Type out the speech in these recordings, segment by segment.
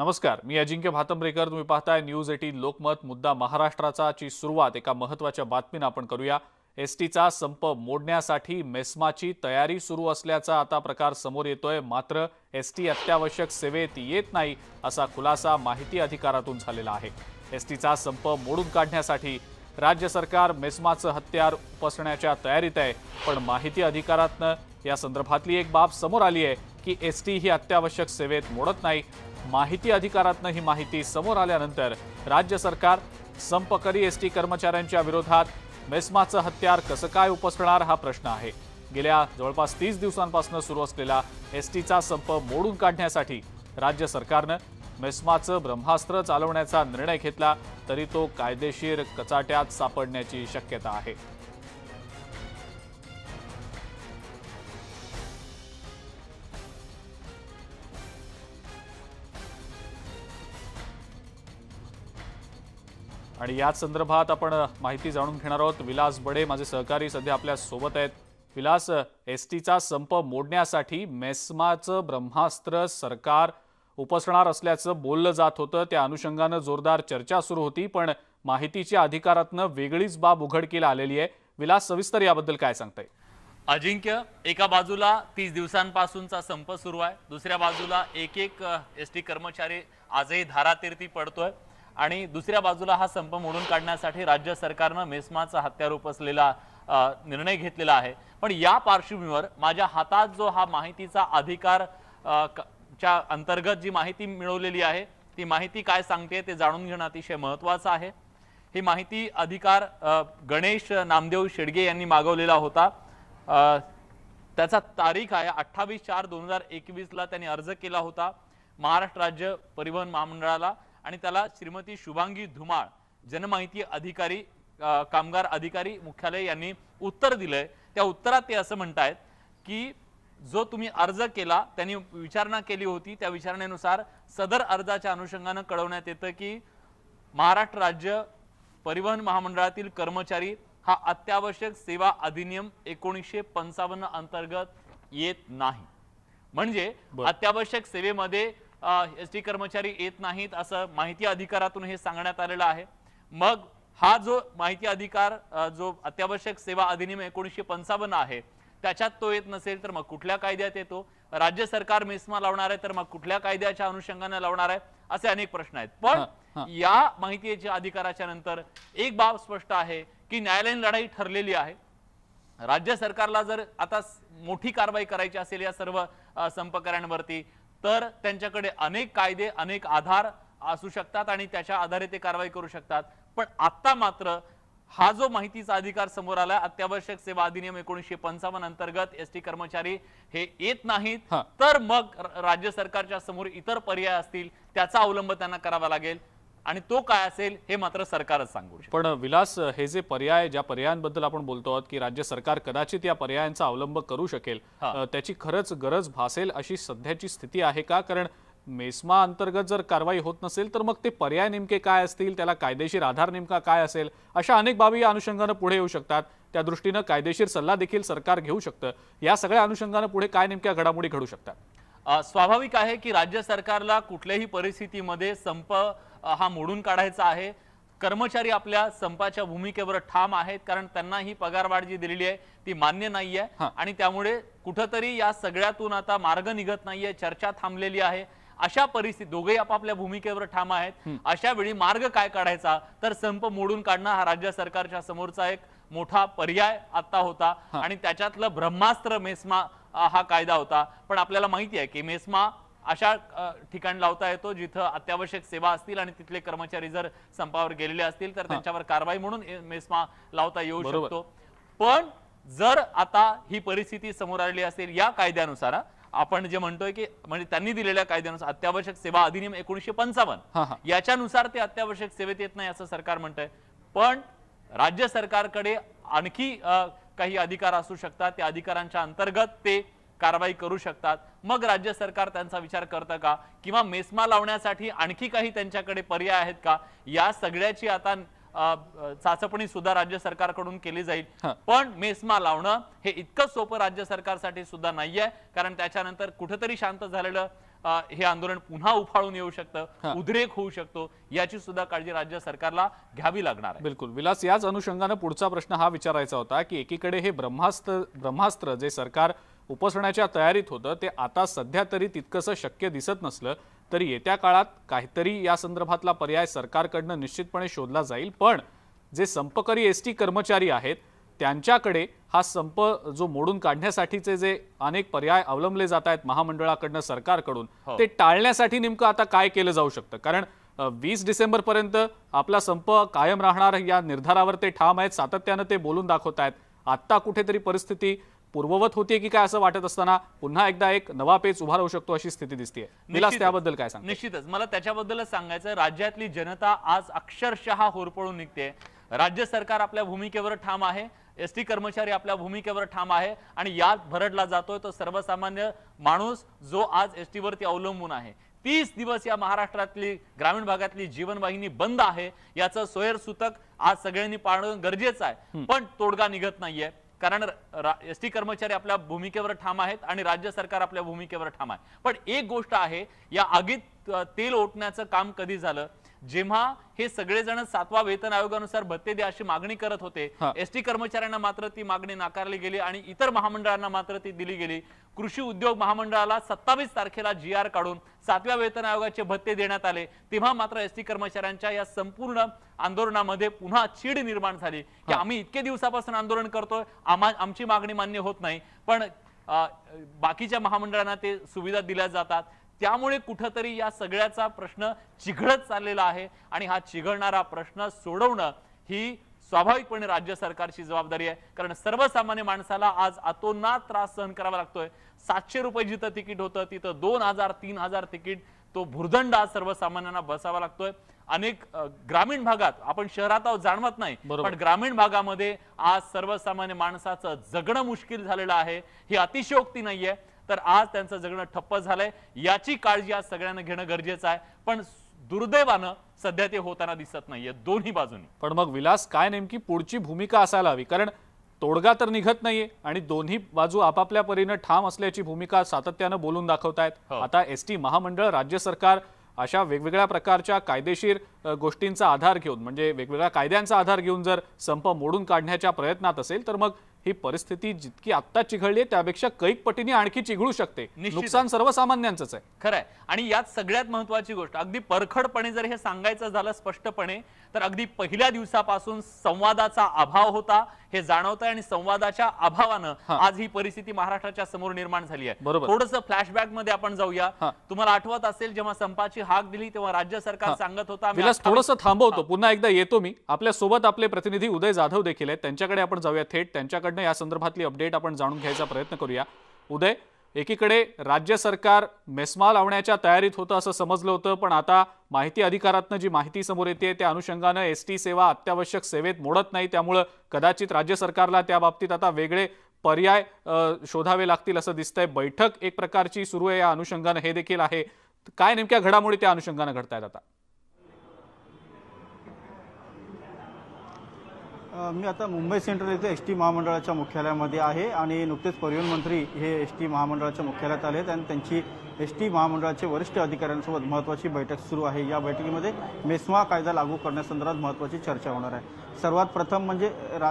नमस्कार मी अजिंक्य भातंब्रेकर तुम्ही पाहताय न्यूज एटीन लोकमत मुद्दा महाराष्ट्राचाची सुरुवात एका महत्त्वाच्या बातमीनं आपण करूया एस टीचा संप मोडण्यासाठी मेस्माची तयारी सुरू असल्याचा आता प्रकार समोर येतोय मात्र एस टी अत्यावश्यक सेवेत येत नाही असा खुलासा माहिती अधिकारातून झालेला आहे एस संप मोडून काढण्यासाठी राज्य सरकार मेस्माचं हत्यार उपसण्याच्या तयारीत आहे पण माहिती अधिकारातनं या संदर्भातली एक बाब समोर आली आहे की एस टी ही अत्यावश्यक सेवेत मोडत नाही माहिती अधिकारातनं ही माहिती समोर आल्यानंतर राज्य सरकार संपकरी एस टी कर्मचाऱ्यांच्या विरोधात मेस्माचं हत्यार कसं काय उपसणार हा प्रश्न आहे गेल्या जवळपास तीस दिवसांपासून सुरू असलेला एस टीचा संप मोडून काढण्यासाठी राज्य सरकारनं मेस्माचं ब्रह्मास्त्र चालवण्याचा निर्णय घेतला तरी तो कायदेशीर कचाट्यात सापडण्याची शक्यता आहे आणि याच संदर्भात आपण माहिती जाणून घेणार आहोत विलास बडे माझे सहकारी सध्या आपल्या सोबत आहेत विलास एस टीचा संप मोडण्यासाठी मेस्माचं ब्रह्मास्त्र सरकार उपसणार असल्याचं बोललं जात होतं त्या अनुषंगानं जोरदार चर्चा सुरू होती पण माहितीच्या अधिकारातनं वेगळीच बाब उघडकीला आलेली आहे विलास सविस्तर याबद्दल काय सांगताय अजिंक्य एका बाजूला तीस दिवसांपासूनचा संप सुरू आहे दुसऱ्या बाजूला एक एक एस टी कर्मचारी आजही धारातीर्थी पडतोय आणि दुसऱ्या बाजूला हा संप मोडून काढण्यासाठी राज्य सरकारनं मेस्माचा हत्यार असलेला निर्णय घेतलेला आहे पण या पार्श्वभूमीवर माझ्या हातात जो हा माहितीचा अधिकार च्या अंतर्गत जी माहिती मिळवलेली आहे ती माहिती काय सांगते ते जाणून घेणं अतिशय महत्वाचं आहे ही माहिती अधिकार गणेश नामदेव शेडगे यांनी मागवलेला होता त्याचा तारीख आहे अठ्ठावीस चार दोन हजार एकवीसला त्यांनी अर्ज केला होता महाराष्ट्र राज्य परिवहन महामंडळाला आणि त्याला श्रीमती शुभांगी धुमाळ जनमाहिती अधिकारी कामगार अधिकारी मुख्यालय यांनी उत्तर दिलंय त्या उत्तरात ते असं म्हणतायत की जो तुम्ही अर्ज केला त्यांनी विचारणा केली होती त्या विचारणेनुसार सदर अर्जाच्या अनुषंगानं कळवण्यात येतं की महाराष्ट्र राज्य परिवहन महामंडळातील कर्मचारी हा अत्यावश्यक सेवा अधिनियम एकोणीसशे पंचावन्न अंतर्गत येत नाही म्हणजे अत्यावश्यक सेवेमध्ये एस टी कर्मचारी येत नाहीत असं माहिती अधिकारातून हे सांगण्यात आलेलं आहे मग हा जो माहिती अधिकार जो अत्यावश्यक सेवा अधिनियम एकोणीसशे पंचावन्न आहे त्याच्यात तो येत नसेल तर मग कुठल्या कायद्यात येतो राज्य सरकार मिसमा लावणार आहे तर मग कुठल्या कायद्याच्या अनुषंगाने लावणार आहे असे अनेक प्रश्न आहेत पण या माहितीच्या अधिकाराच्या नंतर एक बाब स्पष्ट आहे की न्यायालयीन लढाई ठरलेली आहे राज्य सरकारला जर आता मोठी कारवाई करायची असेल या सर्व संपकऱ्यांवरती तर त्यांच्याकडे अनेक कायदे अनेक आधार असू शकतात आणि त्याच्या आधारे ते कारवाई करू शकतात पण आता मात्र हा जो माहितीचा अधिकार समोर आला अत्यावश्यक सेवा अधिनियम एकोणीशे पंचावन्न अंतर्गत एसटी कर्मचारी हे येत नाहीत तर मग राज्य सरकारच्या समोर इतर पर्याय असतील त्याचा अवलंब त्यांना करावा लागेल आणि तो काय असेल हे मात्र सरकारच सांगू पण विलास हे जे पर्याय ज्या पर्यायांबद्दल आपण बोलतो आहोत की राज्य सरकार कदाचित या पर्यायांचा अवलंब करू शकेल त्याची खरंच गरज भासेल अशी सध्याची स्थिती आहे का कारण मेस्मा अंतर्गत जर कारवाई होत नसेल तर मग ते पर्याय नेमके काय असतील त्याला कायदेशीर आधार नेमका काय असेल अशा अनेक बाबी या अनुषंगानं पुढे येऊ शकतात त्या दृष्टीनं कायदेशीर सल्ला देखील सरकार घेऊ शकतं या सगळ्या अनुषंगानं पुढे काय नेमक्या घडामोडी घडू शकतात स्वाभाविक आहे की राज्य सरकारला कुठल्याही परिस्थितीमध्ये संप हा मोडून काढायचा आहे कर्मचारी आपल्या संपाच्या भूमिकेवर ठाम आहेत कारण त्यांना ही पगारवाढ जी दिलेली आहे ती मान्य नाहीये आणि त्यामुळे कुठंतरी या सगळ्यातून आता मार्ग निघत नाहीये चर्चा थांबलेली आहे अशा परिस्थिती दोघेही आपापल्या भूमिकेवर ठाम आहेत अशा वेळी मार्ग काय काढायचा तर संप मोडून काढणं हा राज्य सरकारच्या समोरचा एक मोठा पर्याय आता होता आणि त्याच्यातलं ब्रह्मास्त्र मेस्मा हा कायदा होता पण आपल्याला माहिती आहे की मेस्मा अशा ठिकाणी लावता येतो जिथं अत्यावश्यक सेवा असतील आणि तिथले कर्मचारी जर संपावर गेलेले असतील तर त्यांच्यावर कारवाई म्हणून मेस्मा लावता येऊ शकतो पण जर आता ही परिस्थिती समोर आलेली असेल या कायद्यानुसार आपण जे म्हणतोय की म्हणजे त्यांनी दिलेल्या कायद्यानुसार अत्यावश्यक सेवा अधिनियम एकोणीशे पंचावन्न याच्यानुसार ते अत्यावश्यक सेवेत येत नाही असं सरकार म्हणतंय पण राज्य सरकारकडे आणखी काही अधिकार असू शकतात त्या अधिकारांच्या अंतर्गत ते कारवाई करू शकतात मग राज्य सरकार त्यांचा विचार करतं का किंवा मेस्मा लावण्यासाठी आणखी काही त्यांच्याकडे पर्याय आहेत का या सगळ्याची आता चाचपणी सुद्धा राज्य सरकारकडून केली जाईल पण मेस्मा लावणं हे इतकं सोपं राज्य सरकारसाठी सुद्धा नाहीये कारण त्याच्यानंतर कुठेतरी शांत झालेलं हे आंदोलन पुन्हा उफाळून येऊ शकतं उद्रेक होऊ शकतो याची सुद्धा काळजी राज्य सरकारला घ्यावी लागणार आहे बिलकुल विलास याच अनुषंगाने पुढचा प्रश्न हा विचारायचा होता की एकीकडे हे ब्रह्मास्त्र ब्रह्मास्त्र जे सरकार उपसण्याच्या तयारीत होतं ते आता सध्या तरी तितकंसं शक्य दिसत नसलं तरी येत्या काळात काहीतरी या संदर्भातला पर्याय सरकारकडनं निश्चितपणे शोधला जाईल पण जे संपकरी एस टी कर्मचारी आहेत त्यांच्याकडे हा संप जो मोडून काढण्यासाठीचे जे अनेक पर्याय अवलंबले जात आहेत महामंडळाकडनं सरकारकडून हो. ते टाळण्यासाठी नेमकं आता काय केलं जाऊ शकतं कारण वीस पर्यंत आपला संप कायम राहणार या निर्धारावर ते ठाम आहेत सातत्यानं ते बोलून दाखवत आहेत आत्ता कुठेतरी परिस्थिती पूर्ववत होते की काय असं वाटत असताना पुन्हा एकदा एक नवा पेच उभा राहू शकतो अशी स्थिती दिसते निलास त्याबद्दल काय सांग निश्चितच मला त्याच्याबद्दलच सांगायचं राज्यातली जनता आज अक्षरशः होरपळून निघते राज्य सरकार आपल्या भूमिकेवर ठाम आहे एसटी कर्मचारी आपल्या भूमिकेवर ठाम आहे आणि यात भरडला जातोय तो सर्वसामान्य माणूस जो आज एस टीवरती अवलंबून आहे तीस दिवस या महाराष्ट्रातली ग्रामीण भागातली जीवनवाहिनी बंद आहे याचं सोयर सूतक आज सगळ्यांनी पाळणं गरजेचं आहे पण तोडगा निघत नाहीये कारण एस टी कर्मचारी आपल्या भूमिकेवर ठाम आहेत आणि राज्य सरकार आपल्या भूमिकेवर ठाम आहे पण एक गोष्ट आहे या आगीत तेल ओतण्याचं काम कधी झालं जेव्हा हे सगळे जण सातवा वेतन आयोगानुसार भत्ते द्या अशी मागणी करत होते एसटी कर्मचाऱ्यांना मात्र ती मागणी नाकारली गेली आणि इतर महामंडळांना मात्र ती दिली गेली कृषी उद्योग महामंडळाला सत्तावीस तारखेला जी आर काढून सातव्या वेतन आयोगाचे भत्ते देण्यात आले तेव्हा मात्र एसटी कर्मचाऱ्यांच्या या संपूर्ण आंदोलनामध्ये पुन्हा चीड निर्माण झाली की आम्ही इतके दिवसापासून आंदोलन करतोय आम्हा आमची मागणी मान्य होत नाही पण बाकीच्या महामंडळांना ते सुविधा दिल्या जातात त्यामुळे कुठंतरी या सगळ्याचा प्रश्न चिघळत चाललेला आहे आणि हा चिघळणारा प्रश्न सोडवणं ही स्वाभाविकपणे राज्य सरकारची जबाबदारी आहे कारण सर्वसामान्य माणसाला आज अतोनात त्रास सहन करावा लागतोय सातशे रुपये जिथं तिकीट होतं तिथं दोन हजार तीन हजार तिकीट तो भुर्दंड आज सर्वसामान्यांना बसावा लागतोय अनेक ग्रामीण भागात आपण शहरात आहोत जाणवत नाही पण ग्रामीण भागामध्ये आज सर्वसामान्य माणसाचं जगणं मुश्किल झालेलं आहे ही अतिशयोक्ती नाहीये तर आज त्यांचं जगणं ठप्प झालंय याची काळजी आज सगळ्यांना घेणं गरजेचं आहे पण दुर्दैवानं सध्या ते होताना दिसत नाहीये दोन्ही बाजूनी पण मग विलास काय नेमकी पुढची भूमिका असायला हवी कारण तोडगा तर निघत नाहीये आणि दोन्ही बाजू आपापल्या परीनं ठाम असल्याची भूमिका सातत्यानं बोलून दाखवतायत हो. आता एस टी महामंडळ राज्य सरकार अशा वेगवेगळ्या प्रकारच्या कायदेशीर गोष्टींचा आधार घेऊन म्हणजे वेगवेगळ्या कायद्यांचा आधार घेऊन जर संप मोडून काढण्याच्या प्रयत्नात असेल तर मग ही परिस्थिती जितकी आत्ता चिघळली आहे त्यापेक्षा कैक पटीने आणखी चिघळू शकते नुकसान सर्वसामान्यांच आहे खरंय आणि यात सगळ्यात महत्वाची गोष्ट अगदी परखडपणे जर हे सांगायचं झालं स्पष्टपणे तर अगदी पहिल्या दिवसापासून संवादाचा अभाव होता हे जाणवत आहे आणि संवादाच्या अभावानं आज ही परिस्थिती महाराष्ट्राच्या समोर निर्माण झाली आहे बरोबर थोडस फ्लॅशबॅक मध्ये आपण जाऊया तुम्हाला आठवत असेल जेव्हा संपाची हाक दिली तेव्हा राज्य सरकार सांगत होता थोडस थांबवतो पुन्हा एकदा येतो मी आपल्या सोबत आपले प्रतिनिधी उदय जाधव देखील आहेत त्यांच्याकडे आपण जाऊया थेट त्यांच्याकडनं या संदर्भातली अपडेट आपण जाणून घ्यायचा प्रयत्न करूया उदय एकीकडे राज्य सरकार मेस्मा लावण्याच्या तयारीत होतं असं समजलं होतं पण आता माहिती अधिकारातनं जी माहिती समोर येते त्या अनुषंगानं एस टी सेवा अत्यावश्यक सेवेत मोडत नाही त्यामुळं कदाचित राज्य सरकारला त्या बाबतीत आता वेगळे पर्याय शोधावे लागतील असं दिसतंय बैठक एक प्रकारची सुरू आहे या अनुषंगानं हे देखील आहे काय नेमक्या घडामोडी त्या अनुषंगानं घडतायत आता मी आता मुंबई सेंट्रल येथे एस टी महामंडळाच्या मुख्यालयामध्ये आहे आणि नुकतेच परिवहन मंत्री हे एस टी महामंडळाच्या मुख्यालयात आले आहेत आणि त्यांची एस टी महामंडळाचे वरिष्ठ अधिकाऱ्यांसोबत महत्त्वाची बैठक सुरू आहे या बैठकीमध्ये मेस्मा कायदा लागू करण्यासंदर्भात महत्त्वाची चर्चा होणार आहे सर्वात प्रथम म्हणजे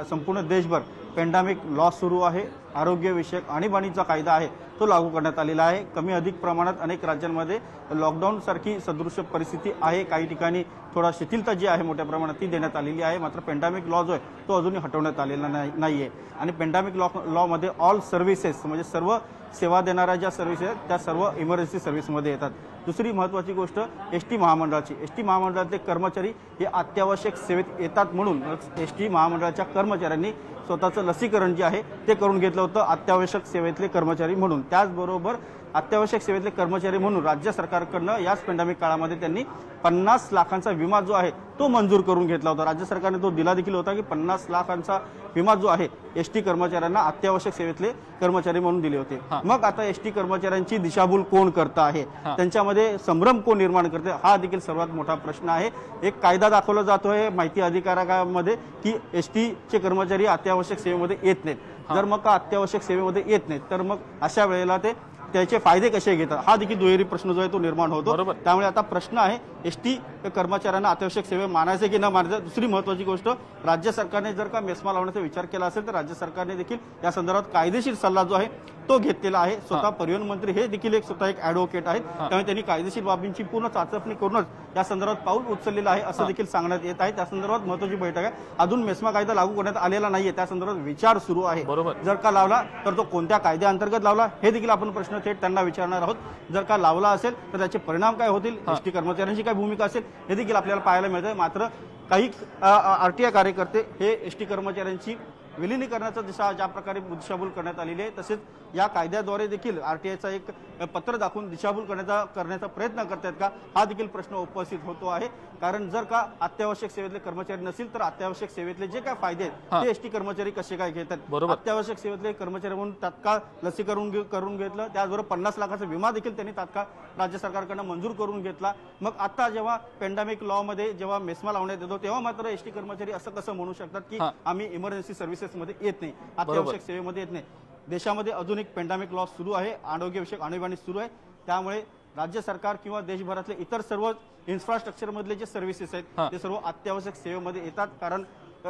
संपूर्ण देशभर पेंडामिक लॉ सुरू आहे आरोग्यविषयक आणीबाणीचा कायदा आहे तो लागू करण्यात आलेला आहे कमी अधिक प्रमाणात अनेक राज्यांमध्ये लॉकडाऊनसारखी सदृश्य परिस्थिती आहे काही ठिकाणी थोडा शिथिलता जी आहे मोठ्या प्रमाणात ती देण्यात आलेली आहे मात्र पेंडामिक लॉ जो आहे तो अजूनही हटवण्यात आलेला नाही आहे आणि पेंडामिक लॉ लॉमध्ये ऑल सर्व्हिसेस म्हणजे सर्व सेवा देणाऱ्या ज्या सर्व्हिसेस आहेत त्या सर्व इमर्जन्सी सर्व्हिसमध्ये येतात दुसरी महत्त्वाची गोष्ट एस टी महामंडळाची एस टी महामंडळातले कर्मचारी हे अत्यावश्यक सेवेत येतात म्हणून एस टी महामंडळाच्या कर्मचाऱ्यांनी स्वतःचं लसीकरण जे आहे ते करून घेतलं होतं अत्यावश्यक सेवेतले कर्मचारी म्हणून त्याचबरोबर अत्यावश्यक सेवेतले कर्मचारी म्हणून राज्य सरकारकडनं याच पेंडेमिक काळामध्ये त्यांनी पन्नास लाखांचा विमा जो आहे तो मंजूर करून घेतला होता राज्य सरकारने तो दिला देखील होता की पन्नास लाखांचा विमा जो आहे एस टी कर्मचाऱ्यांना अत्यावश्यक सेवेतले कर्मचारी म्हणून दिले होते मग आता एस टी कर्मचाऱ्यांची दिशाभूल कोण करत आहे त्यांच्यामध्ये संभ्रम कोण निर्माण करते हा देखील सर्वात मोठा प्रश्न आहे एक कायदा दाखवला जातो आहे माहिती अधिकारामध्ये की एस चे कर्मचारी अत्यावश्यक सेवेमध्ये येत नाहीत जर मग का अत्यावश्यक सेवेमध्ये येत नाहीत तर मग अशा वेळेला ते त्याचे फायदे कसे घेतात हा देखील दुहेरी प्रश्न जो आहे तो निर्माण होतो त्यामुळे आता प्रश्न आहे एस टी कर्मचाऱ्यांना अत्यावश्यक सेवे मानायचे की न मानायचं दुसरी महत्त्वाची गोष्ट राज्य सरकारने जर का मेस्मा लावण्याचा विचार केला असेल तर राज्य सरकारने देखील या संदर्भात कायदेशीर सल्ला जो आहे तो घेतलेला आहे स्वतः परिवहन मंत्री हे देखील एक स्वतः एक ऍडव्होकेट आहेत त्यामुळे त्यांनी कायदेशीर बाबींची पूर्ण चाचपणी करूनच या संदर्भात पाऊल उचललेलं आहे असं देखील सांगण्यात येत आहे त्या संदर्भात महत्वाची बैठक आहे अजून मेस्मा कायदा लागू करण्यात आलेला नाहीये त्या संदर्भात विचार सुरू आहे जर का लावला तर तो कोणत्या कायद्याअंतर्गत लावला हे देखील आपण प्रश्न थेट त्यांना विचारणार आहोत जर का लावला असेल तर त्याचे परिणाम काय होतील एसटी कर्मचाऱ्यांची काय भूमिका असेल हे देखील आपल्याला पाहायला मिळतं मात्र काही आर टी आय कार्यकर्ते हे एस टी कर्मचाऱ्यांची विलिनीकरणाचा दिशा ज्या प्रकारे दिशाभूल करण्यात आलेली आहे तसेच या कायद्याद्वारे देखील आर टी आयचा एक पत्र दाखवून दिशाभूल करण्याचा करण्याचा प्रयत्न करतात का हा देखील प्रश्न उपस्थित होतो आहे कारण जर का अत्यावश्यक सेवेतले कर्मचारी नसतील तर अत्यावश्यक सेवेतले जे काय फायदे आहेत ते एसटी कर्मचारी कसे काय घेतात अत्यावश्यक सेवेतले कर्मचारी म्हणून तात्काळ लसीकरण करून घेतलं त्याचबरोबर पन्नास लाखाचा विमा देखील त्यांनी तात्काळ राज्य सरकारकडनं मंजूर करून घेतला मग आता जेव्हा पेंडेमिक लॉमध्ये जेव्हा मेस्मा लावण्यात येतो तेव्हा मात्र एसटी कर्मचारी असं कसं म्हणू शकतात की आम्ही इमर्जन्सी सर्व्हिसेस मध्ये येत नाही अत्यावश्यक सेवेमध्ये येत नाही देशामध्ये अजून एक पेंडामिक लॉस सुरू आहे आरोग्यविषयक आणीबाणी सुरू आहे त्यामुळे राज्य सरकार किंवा देशभरातले इतर सर्व इन्फ्रास्ट्रक्चर मधले जे सर्व्हिसेस आहेत ते सर्व अत्यावश्यक सेवेमध्ये येतात कारण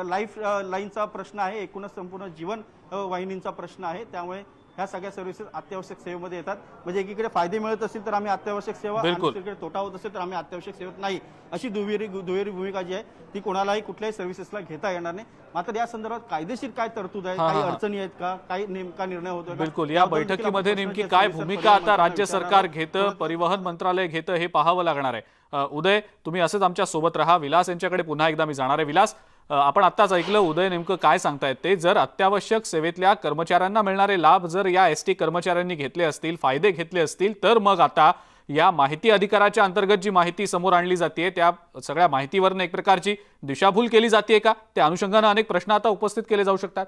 लाईफ लाईनचा प्रश्न आहे एकूणच संपूर्ण जीवन वाहिनींचा प्रश्न आहे त्यामुळे ह्या सगळ्या सर्व्हिसेस अत्यावश्यक सेवेमध्ये येतात म्हणजे एकीकडे फायदे मिळत असतील तर आम्ही अत्यावश्यक सेवा दुसरीकडे तोटा होत असेल तर आम्ही अत्यावश्यक सेवेत नाही अशी दुहेरी दुहेरी भूमिका जी आहे ती कोणालाही कुठल्याही सर्व्हिसेसला घेता येणार नाही मात्र या संदर्भात कायदेशीर काय तरतूद आहे काही अडचणी आहेत का काही नेमका निर्णय होतो बिलकुल या बैठकीमध्ये नेमकी काय भूमिका आता राज्य सरकार घेतं परिवहन मंत्रालय घेतं हे पाहावं लागणार आहे उदय तुम्ही असंच आमच्या सोबत राहा विलास यांच्याकडे पुन्हा एकदा मी जाणार आहे विलास आपण आत्ताच ऐकलं उदय नेमकं काय सांगतायत ते जर अत्यावश्यक सेवेतल्या कर्मचाऱ्यांना मिळणारे लाभ जर या एस टी कर्मचाऱ्यांनी घेतले असतील फायदे घेतले असतील तर मग आता या माहिती अधिकाराच्या अंतर्गत जी माहिती समोर आणली जाते त्या सगळ्या माहितीवरनं एक प्रकारची दिशाभूल केली जाते का त्या अनुषंगानं अनेक प्रश्न आता उपस्थित केले जाऊ शकतात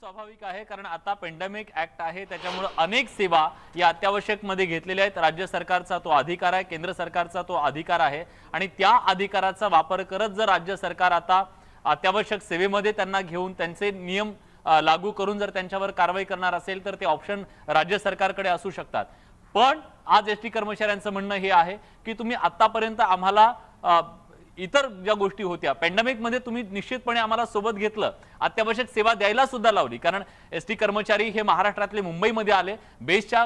स्वाभाविक आहे कारण आता पेंडेमिक ऍक्ट आहे त्याच्यामुळे अनेक सेवा या अत्यावश्यक मध्ये घेतलेल्या आहेत राज्य सरकारचा तो अधिकार आहे केंद्र सरकारचा तो अधिकार आहे आणि त्या अधिकाराचा वापर करत जर राज्य सरकार आता अत्यावश्यक सेवेमध्ये त्यांना घेऊन त्यांचे नियम लागू करून जर त्यांच्यावर कारवाई करणार असेल तर ते ऑप्शन राज्य सरकारकडे असू शकतात पण आज एस टी कर्मचाऱ्यांचं म्हणणं हे आहे की तुम्ही आतापर्यंत आम्हाला इतर ज्या गोष्टी होत्या पॅन्डेमिकमध्ये तुम्ही निश्चितपणे आम्हाला सोबत घेतलं अत्यावश्यक सेवा द्यायला सुद्धा लावली कारण एस टी कर्मचारी हे महाराष्ट्रातले मुंबईमध्ये आले बेसच्या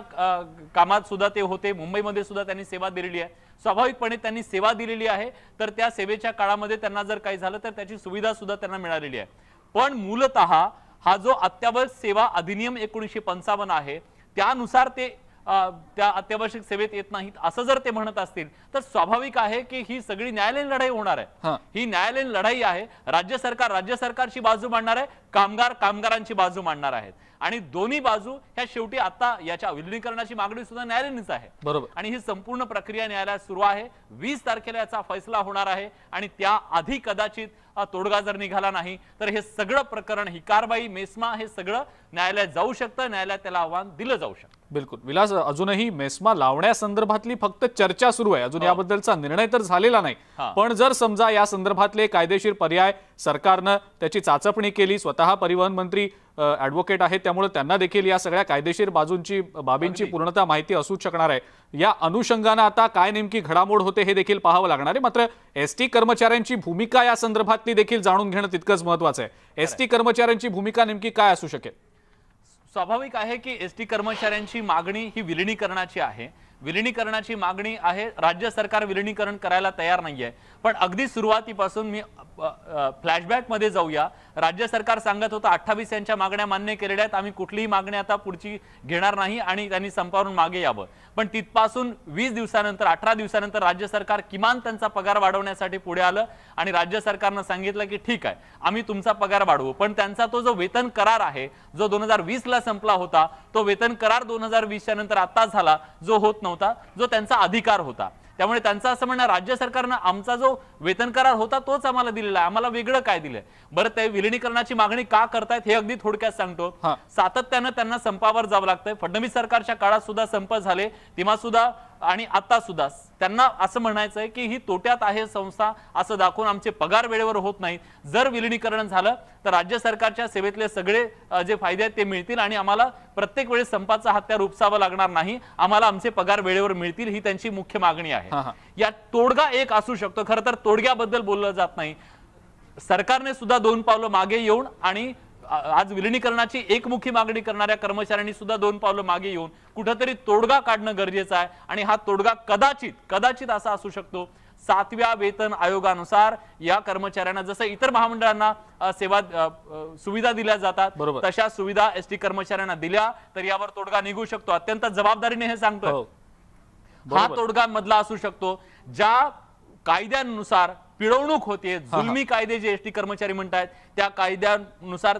कामात सुद्धा ते होते मुंबईमध्ये सुद्धा त्यांनी सेवा दिलेली आहे स्वाभाविकपणे त्यांनी सेवा दिलेली आहे तर त्या सेवेच्या काळामध्ये त्यांना जर काही झालं तर त्याची सुविधा सुद्धा त्यांना मिळालेली आहे पण मूलत हा जो अत्यावश्यक सेवा अधिनियम एकोणीसशे पंचावन्न आहे त्यानुसार ते त्या अत्यावश्यक सेवेत येत नाहीत असं जर ते म्हणत असतील तर स्वाभाविक आहे की ही सगळी न्यायालयीन लढाई होणार आहे ही न्यायालयीन लढाई आहे राज्य सरकार राज्य सरकारची बाजू मांडणार आहे कामगार कामगारांची बाजू मांडणार आहेत आणि दोन्ही बाजू ह्या शेवटी आता याच्या विलिनीकरणाची मागणी सुद्धा न्यायालयीनच आहे बरोबर आणि ही संपूर्ण प्रक्रिया न्यायालयात सुरू आहे वीस तारखेला याचा फैसला होणार आहे आणि त्या आधी कदाचित तोडगा जर निघाला नाही तर हे सगळं प्रकरण ही कारवाई मेस्मा हे सगळं न्यायालयात जाऊ शकतं न्यायालयात त्याला आव्हान दिलं जाऊ शकतं बिलकुल विलास अजूनही मेस्मा लावण्यासंदर्भातली फक्त चर्चा सुरू आहे अजून याबद्दलचा निर्णय तर झालेला नाही पण जर समजा या संदर्भातले कायदेशीर पर्याय सरकारनं त्याची चाचपणी केली स्वतः परिवहन मंत्री ॲडव्होकेट आहेत त्यामुळे त्यांना देखील या सगळ्या कायदेशीर बाजूंची बाबींची पूर्णता माहिती असूच शकणार आहे या अनुषंगानं आता काय नेमकी घडामोड होते हे देखील पाहावं लागणार आहे मात्र एसटी कर्मचाऱ्यांची भूमिका या संदर्भातली देखील जाणून घेणं तितकंच महत्वाचं आहे एसटी कर्मचाऱ्यांची भूमिका नेमकी काय असू शकेल स्वाभाविक आहे की एस टी कर्मचाऱ्यांची मागणी ही विलिनीकरणाची आहे विलिनीकरणाची मागणी आहे राज्य सरकार विलिनीकरण करायला तयार नाही आहे पण अगदी सुरुवातीपासून मी फ्लॅशबॅकमध्ये जाऊया राज्य सरकार सांगत होतं अठ्ठावीस यांच्या मागण्या मान्य केलेल्या आहेत आम्ही कुठलीही मागणी आता पुढची घेणार नाही आणि त्यांनी संपावरून मागे यावं पण तिथपासून वीस दिवसानंतर अठरा दिवसानंतर राज्य सरकार किमान त्यांचा पगार वाढवण्यासाठी पुढे आलं आणि राज्य सरकारनं सांगितलं की ठीक आहे आम्ही तुमचा पगार वाढवू पण त्यांचा तो जो वेतन करार आहे जो दोन हजार वीसला संपला होता तो वेतन करार दोन हजार वीसच्या नंतर आता झाला जो होत नव्हता नव्हता जो त्यांचा अधिकार होता त्यामुळे त्यांचं असं म्हणणं राज्य सरकारनं आमचा जो वेतन करार होता तोच आम्हाला दिलेला आहे आम्हाला वेगळं काय दिलंय बरं ते विलिनीकरणाची मागणी का करतायत हे अगदी थोडक्यात सांगतो सातत्यानं त्यांना संपावर जावं लागतंय फडणवीस सरकारच्या काळात सुद्धा संप झाले तेव्हा सुद्धा आणि आता सुद्धा त्यांना असं म्हणायचं आहे की ही तोट्यात आहे संस्था असं दाखवून आमचे पगार वेळेवर होत नाहीत जर विलिनीकरण झालं तर राज्य सरकारच्या सेवेतले सगळे जे फायदे आहेत ते मिळतील आणि आम्हाला प्रत्येक वेळेस संपाचा हत्यार उपसावा लागणार नाही आम्हाला आमचे पगार वेळेवर मिळतील ही त्यांची मुख्य मागणी आहे या तोडगा एक असू शकतो खरं तर तोडग्याबद्दल बोललं जात नाही सरकारने सुद्धा दोन पावलं मागे येऊन आणि आज विलिनीकरणाची एकमुखी मागणी करणाऱ्या कर्मचाऱ्यांनी सुद्धा दोन पावलं मागे येऊन कुठंतरी तोडगा काढणं गरजेचं आहे आणि हा तोडगा कदाचित कदाचित असा असू शकतो सातव्या वेतन आयोगानुसार या कर्मचाऱ्यांना जसं इतर महामंडळांना सेवा सुविधा दिल्या जातात तशा सुविधा एसटी कर्मचाऱ्यांना दिल्या तर यावर तोडगा निघू शकतो अत्यंत जबाबदारीने हे सांगतो हो. हा तोडगा मधला असू शकतो ज्या कायद्यानुसार पिळवणूक होते जुलमी कायदे जे एसटी कर्मचारी म्हणतात त्या कायद्यानुसार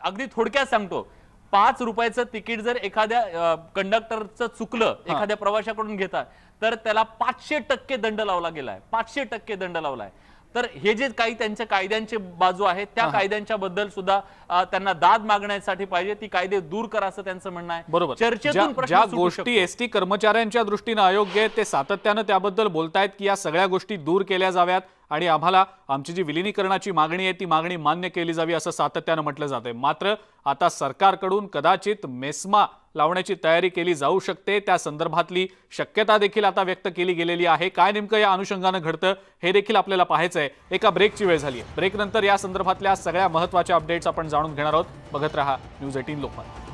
अगदी थोडक्यात सांगतो पाच रुपयाचं तिकीट जर एखाद्या कंडक्टरचं चुकलं एखाद्या प्रवाशाकडून घेतात तर त्याला पाचशे टक्के दंड लावला गेलाय पाचशे टक्के दंड लावलाय तर हे जे काही त्यांच्या कायद्यांचे बाजू आहेत त्या कायद्यांच्या बद्दल सुद्धा त्यांना दाद मागण्यासाठी पाहिजे ती कायदे दूर करा असं त्यांचं म्हणणं आहे बरोबर चर्चेतून ज्या गोष्टी एसटी कर्मचाऱ्यांच्या दृष्टीनं अयोग्य आहेत ते सातत्यानं त्याबद्दल बोलतायत की या सगळ्या गोष्टी दूर केल्या जाव्यात आणि आम्हाला आमची जी विलिनीकरणाची मागणी आहे ती मागणी मान्य केली जावी असं सातत्यानं म्हटलं आहे मात्र आता सरकारकडून कदाचित मेस्मा लावण्याची तयारी केली जाऊ शकते त्या संदर्भातली शक्यता देखील आता व्यक्त केली गेलेली आहे काय नेमकं या अनुषंगानं घडतं हे देखील आपल्याला पाहायचं आहे एका ब्रेकची वेळ झाली आहे ब्रेकनंतर या संदर्भातल्या सगळ्या महत्त्वाच्या अपडेट्स आपण जाणून घेणार आहोत बघत रहा न्यूज एटीन लोकमत